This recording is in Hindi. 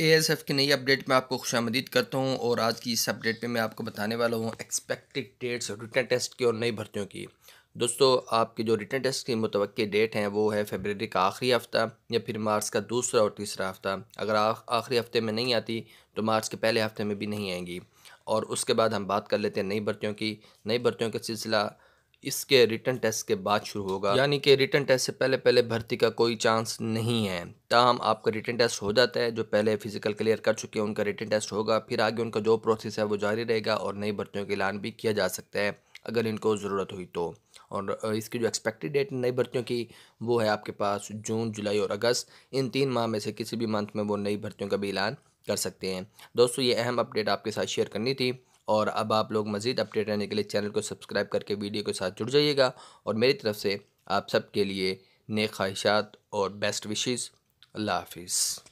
ए एस एफ की नई अपडेट में आपको खुश करता हूँ और आज की इस अपडेट में मैं आपको बताने वाला हूँ एक्सपेक्टेड डेट्स रिटर्न टेस्ट की और नई भर्तियों की दोस्तों आपके जो रिटर्न टेस्ट की मुतव डेट हैं वो है फेबररी का आखिरी हफ़्ता या फिर मार्च का दूसरा और तीसरा हफ़्ता अगर आखिरी हफ़्ते में नहीं आती तो मार्च के पहले हफ़्ते में भी नहीं आएंगी और उसके बाद हम बात कर लेते हैं नई भर्तियों की नई भर्तियों का सिलसिला इसके रिटर्न टेस्ट के बाद शुरू होगा यानी कि रिटर्न टेस्ट से पहले पहले भर्ती का कोई चांस नहीं है ताहम आपका रिटर्न टेस्ट हो जाता है जो पहले फिजिकल क्लियर कर चुके हैं उनका रिटर्न टेस्ट होगा फिर आगे उनका जो प्रोसेस है वो जारी रहेगा और नई भर्तियों का ऐलान भी किया जा सकता है अगर इनको ज़रूरत हुई तो और इसकी जो एक्सपेक्टेड डेट नई भर्तियों की वो है आपके पास जून जुलाई और अगस्त इन तीन माह में से किसी भी मंथ में वो नई भर्तियों का भी ऐलान कर सकते हैं दोस्तों ये अहम अपडेट आपके साथ शेयर करनी थी और अब आप लोग मज़ीद अपडेट रहने के लिए चैनल को सब्सक्राइब करके वीडियो के साथ जुड़ जाइएगा और मेरी तरफ से आप सब के लिए नेक ख्वाहिशात और बेस्ट विशेज़ अल्लाह हाफिज़